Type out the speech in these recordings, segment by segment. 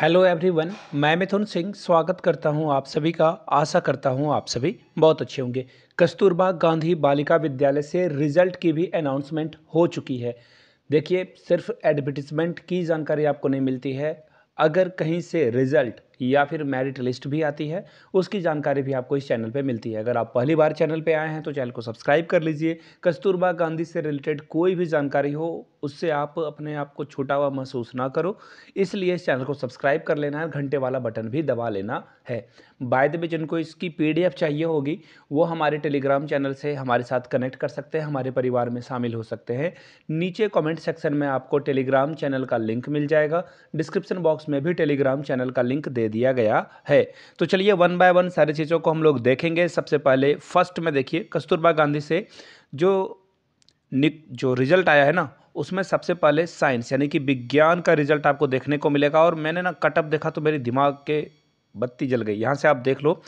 hello everyone मैं मिथुन सिंह स्वागत करता हूं आप सभी का आशा करता हूं आप सभी बहुत अच्छे होंगे कस्तूरबा गांधी बालिका विद्यालय से रिजल्ट की भी अनाउंसमेंट हो चुकी है देखिए सिर्फ एडवर्टिजमेंट की जानकारी आपको नहीं मिलती है अगर कहीं से रिजल्ट या फिर मेरिट लिस्ट भी आती है उसकी जानकारी भी आपको इस चैनल पे मिलती है अगर आप पहली बार चैनल पे आए हैं तो चैनल को सब्सक्राइब कर लीजिए कस्तूरबा गांधी से रिलेटेड कोई भी जानकारी हो उससे आप अपने आप को छोटा हुआ महसूस ना करो इसलिए इस चैनल को सब्सक्राइब कर लेना है घंटे वाला बटन भी दबा लेना है बाय द वे जिनको इसकी पी चाहिए होगी वो हमारे टेलीग्राम चैनल से हमारे साथ कनेक्ट कर सकते हैं हमारे परिवार में शामिल हो सकते हैं नीचे कॉमेंट सेक्शन में आपको टेलीग्राम चैनल का लिंक मिल जाएगा डिस्क्रिप्शन बॉक्स में भी टेलीग्राम चैनल का लिंक दे दिया गया है तो चलिए वन बाय वन सारी चीज़ों को हम लोग देखेंगे सबसे पहले फर्स्ट में देखिए कस्तूरबा गांधी से जो निक जो रिजल्ट आया है ना उसमें सबसे पहले साइंस यानी कि विज्ञान का रिजल्ट आपको देखने को मिलेगा और मैंने ना कटअप देखा तो मेरे दिमाग के बत्ती जल गई यहाँ से आप देख लो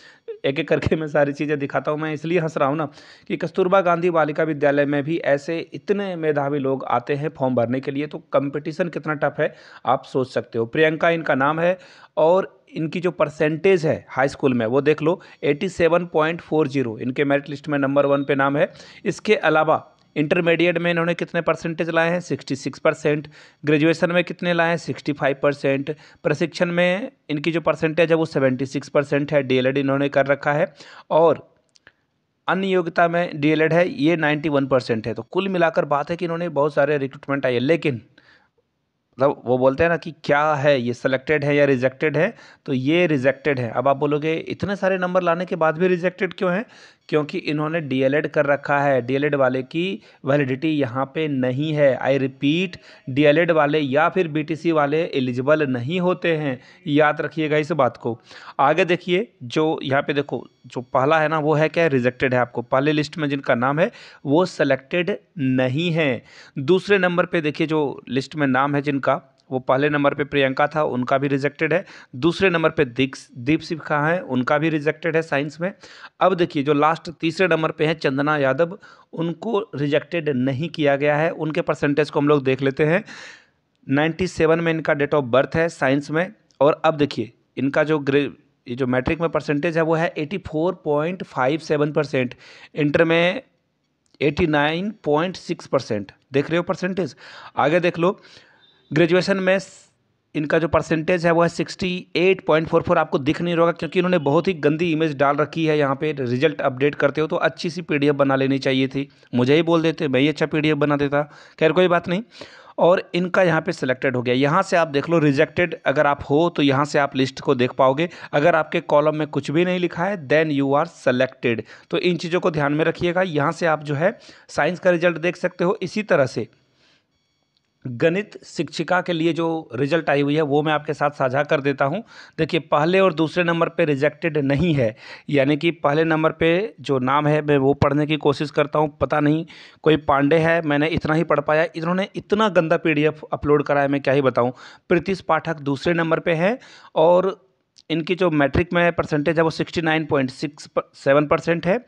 एक एक करके मैं सारी चीज़ें दिखाता हूँ मैं इसलिए हंस रहा हूँ ना कि कस्तूरबा गांधी बालिका विद्यालय में भी ऐसे इतने मेधावी लोग आते हैं फॉर्म भरने के लिए तो कंपटीशन कितना टफ है आप सोच सकते हो प्रियंका इनका नाम है और इनकी जो परसेंटेज है हाई स्कूल में वो देख लो 87.40 इनके मेरिट लिस्ट में नंबर वन पे नाम है इसके अलावा इंटरमीडिएट में इन्होंने कितने परसेंटेज लाए हैं 66 परसेंट ग्रेजुएशन में कितने लाए हैं 65 परसेंट प्रशिक्षण में इनकी जो परसेंटेज है वो 76 परसेंट है डीएलएड इन्होंने कर रखा है और अन्य योग्यता में डीएलएड है ये 91 परसेंट है तो कुल मिलाकर बात है कि इन्होंने बहुत सारे रिक्रूटमेंट आई है लेकिन मतलब वो बोलते हैं ना कि क्या है ये सिलेक्टेड है या रिजेक्टेड है तो ये रिजेक्टेड है अब आप बोलोगे इतने सारे नंबर लाने के बाद भी रिजेक्टेड क्यों है क्योंकि इन्होंने डीएलएड कर रखा है डीएलएड वाले की वैलिडिटी यहाँ पे नहीं है आई रिपीट डीएलएड वाले या फिर बीटीसी वाले एलिजिबल नहीं होते हैं याद रखिएगा इस बात को आगे देखिए जो यहाँ पे देखो जो पहला है ना वो है क्या रिजेक्टेड है आपको पहले लिस्ट में जिनका नाम है वो सेलेक्टेड नहीं है दूसरे नंबर पर देखिए जो लिस्ट में नाम है जिनका वो पहले नंबर पे प्रियंका था उनका भी रिजेक्टेड है दूसरे नंबर पे दीप सिखा हैं उनका भी रिजेक्टेड है साइंस में अब देखिए जो लास्ट तीसरे नंबर पे हैं चंदना यादव उनको रिजेक्टेड नहीं किया गया है उनके परसेंटेज को हम लोग देख लेते हैं नाइन्टी सेवन में इनका डेट ऑफ बर्थ है साइंस में और अब देखिए इनका जो ग्रे ये जो मैट्रिक में परसेंटेज है वो है eighty four point five seven percent inter में eighty nine point six percent देख रहे हो परसेंटेज आगे देख लो ग्रेजुएशन में इनका जो परसेंटेज है वो है sixty eight point four four आपको दिख नहीं रहा क्योंकि इन्होंने बहुत ही गंदी इमेज डाल रखी है यहाँ पे रिजल्ट अपडेट करते हो तो अच्छी सी पी बना लेनी चाहिए थी मुझे ही बोल देते मैं ही अच्छा पी बना देता खैर कोई बात नहीं और इनका यहाँ पे सिलेक्टेड हो गया यहाँ से आप देख लो रिजेक्टेड अगर आप हो तो यहाँ से आप लिस्ट को देख पाओगे अगर आपके कॉलम में कुछ भी नहीं लिखा है देन यू आर सेलेक्टेड तो इन चीज़ों को ध्यान में रखिएगा यहाँ से आप जो है साइंस का रिजल्ट देख सकते हो इसी तरह से गणित शिक्षिका के लिए जो रिजल्ट आई हुई है वो मैं आपके साथ साझा कर देता हूँ देखिए पहले और दूसरे नंबर पे रिजेक्टेड नहीं है यानी कि पहले नंबर पे जो नाम है मैं वो पढ़ने की कोशिश करता हूँ पता नहीं कोई पांडे है मैंने इतना ही पढ़ पाया इन्होंने इतना गंदा पीडीएफ अपलोड करा है मैं क्या ही बताऊँ प्रीतिश पाठक दूसरे नंबर पर हैं और इनकी जो मैट्रिक में परसेंटेज है वो sixty nine point six seven percent है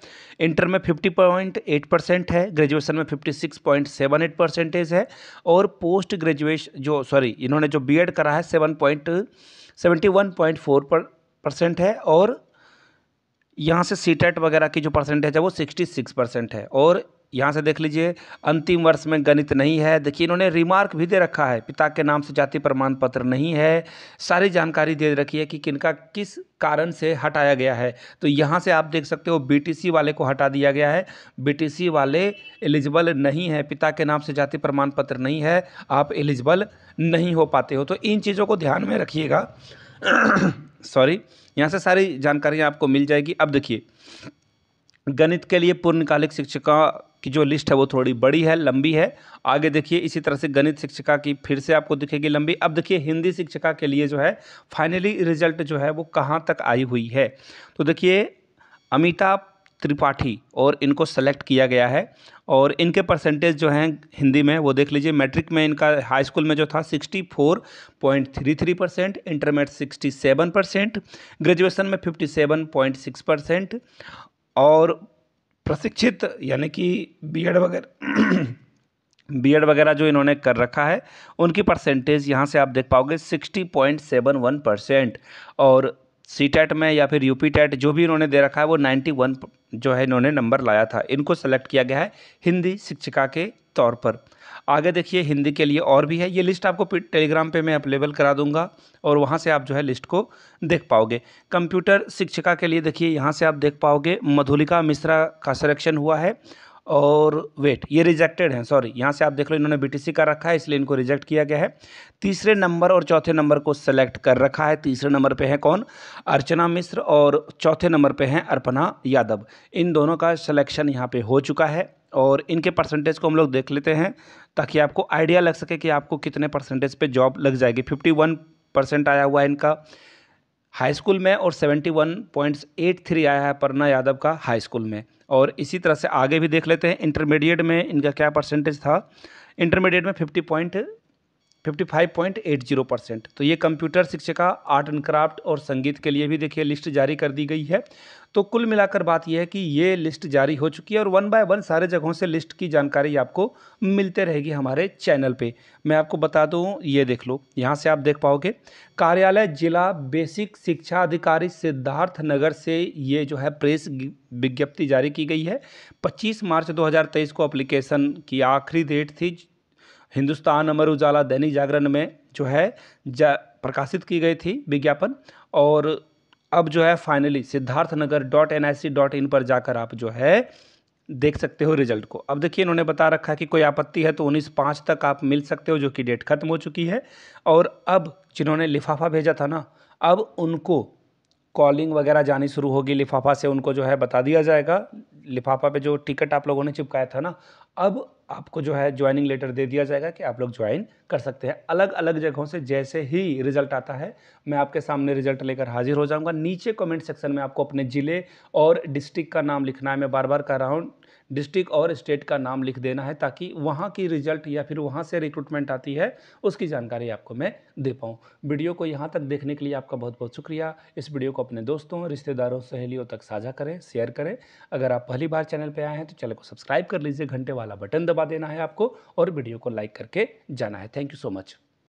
इंटर में फिफ्टी पॉइंट एट परसेंट है ग्रेजुएशन में fifty six point seven eight percentage है और पोस्ट ग्रेजुएशन जो सॉरी इन्होंने जो बीएड करा है seven point seventy one point four percent है और यहाँ से सी वगैरह की जो परसेंटेज है वो सिक्सटी सिक्स परसेंट है और यहाँ से देख लीजिए अंतिम वर्ष में गणित नहीं है देखिए इन्होंने रिमार्क भी दे रखा है पिता के नाम से जाति प्रमाण पत्र नहीं है सारी जानकारी दे रखी है कि किनका किस कारण से हटाया गया है तो यहाँ से आप देख सकते हो बीटीसी वाले को हटा दिया गया है बीटीसी वाले एलिजिबल नहीं है पिता के नाम से जाति प्रमाण पत्र नहीं है आप एलिजिबल नहीं हो पाते हो तो इन चीज़ों को ध्यान में रखिएगा सॉरी यहाँ से सारी जानकारियाँ आपको मिल जाएगी अब देखिए गणित के लिए पूर्णकालिक शिक्षिका की जो लिस्ट है वो थोड़ी बड़ी है लंबी है आगे देखिए इसी तरह से गणित शिक्षिका की फिर से आपको दिखेगी लंबी अब देखिए हिंदी शिक्षिका के लिए जो है फाइनली रिजल्ट जो है वो कहाँ तक आई हुई है तो देखिए अमिता त्रिपाठी और इनको सेलेक्ट किया गया है और इनके परसेंटेज जो हैं हिंदी में वो देख लीजिए मैट्रिक में इनका हाई स्कूल में जो था 64.33 परसेंट इंटरमेट 67 परसेंट ग्रेजुएशन में 57.6 परसेंट और प्रशिक्षित यानी कि बी एड वगैरह बी एड वगैरह जो इन्होंने कर रखा है उनकी परसेंटेज यहाँ से आप देख पाओगे sixty point seven one percent और सी टेट में या फिर यूपी टेट जो भी इन्होंने दे रखा है वो नाइन्टी वन जो है इन्होंने नंबर लाया था इनको सेलेक्ट किया गया है हिंदी शिक्षिका के तौर पर आगे देखिए हिंदी के लिए और भी है ये लिस्ट आपको टेलीग्राम पे मैं अवेलेबल करा दूंगा और वहाँ से आप जो है लिस्ट को देख पाओगे कंप्यूटर शिक्षिका के लिए देखिए यहाँ से आप देख पाओगे मधुलिका मिश्रा का सिलेक्शन हुआ है और वेट ये रिजेक्टेड हैं सॉरी यहाँ से आप देख लो इन्होंने बीटीसी का रखा है इसलिए इनको रिजेक्ट किया गया है तीसरे नंबर और चौथे नंबर को सेलेक्ट कर रखा है तीसरे नंबर पे है कौन अर्चना मिश्र और चौथे नंबर पे हैं अर्पना यादव इन दोनों का सिलेक्शन यहाँ पे हो चुका है और इनके परसेंटेज को हम लोग देख लेते हैं ताकि आपको आइडिया लग सके कि आपको कितने परसेंटेज पर जॉब लग जाएगी फिफ्टी वन परसेंट आया हुआ है इनका हाई स्कूल में और 71.83 आया है परना यादव का हाई स्कूल में और इसी तरह से आगे भी देख लेते हैं इंटरमीडिएट में इनका क्या परसेंटेज था इंटरमीडिएट में पॉइंट 55.80 परसेंट तो ये कंप्यूटर शिक्षिका आर्ट एंड क्राफ्ट और संगीत के लिए भी देखिए लिस्ट जारी कर दी गई है तो कुल मिलाकर बात यह है कि ये लिस्ट जारी हो चुकी है और वन बाय वन सारे जगहों से लिस्ट की जानकारी आपको मिलते रहेगी हमारे चैनल पे मैं आपको बता दूँ ये देख लो यहाँ से आप देख पाओगे कार्यालय जिला बेसिक शिक्षा अधिकारी सिद्धार्थ नगर से ये जो है प्रेस विज्ञप्ति जारी की गई है पच्चीस मार्च दो को अप्लीकेशन की आखिरी डेट थी हिंदुस्तान अमर उजाला दैनिक जागरण में जो है जा प्रकाशित की गई थी विज्ञापन और अब जो है finally Siddharth Nagar dot N I C dot in पर जाकर आप जो है देख सकते हो रिजल्ट को अब देखिए इन्होंने बता रखा कि कोई आपत्ति है तो उन्नीस पाँच तक आप मिल सकते हो जो कि डेट खत्म हो चुकी है और अब जिन्होंने लिफाफा भेजा था ना अब उनको कॉलिंग वगैरह जानी शुरू होगी लिफाफा से उनको जो है बता दिया जाएगा लिफाफा पे जो टिकट आप लोगों ने चिपकाया था ना अब आपको जो है ज्वाइनिंग लेटर दे दिया जाएगा कि आप लोग ज्वाइन कर सकते हैं अलग अलग जगहों से जैसे ही रिजल्ट आता है मैं आपके सामने रिजल्ट लेकर हाजिर हो जाऊंगा नीचे कमेंट सेक्शन में आपको अपने ज़िले और डिस्ट्रिक्ट का नाम लिखना है मैं बार बार कह रहा हूँ डिस्ट्रिक्ट और स्टेट का नाम लिख देना है ताकि वहाँ की रिजल्ट या फिर वहाँ से रिक्रूटमेंट आती है उसकी जानकारी आपको मैं दे पाऊँ वीडियो को यहाँ तक देखने के लिए आपका बहुत बहुत शुक्रिया इस वीडियो को अपने दोस्तों रिश्तेदारों सहेलियों तक साझा करें शेयर करें अगर आप पहली बार चैनल पर आए हैं तो चैनल को सब्सक्राइब कर लीजिए घंटे वाला बटन दबा देना है आपको और वीडियो को लाइक करके जाना है थैंक यू सो मच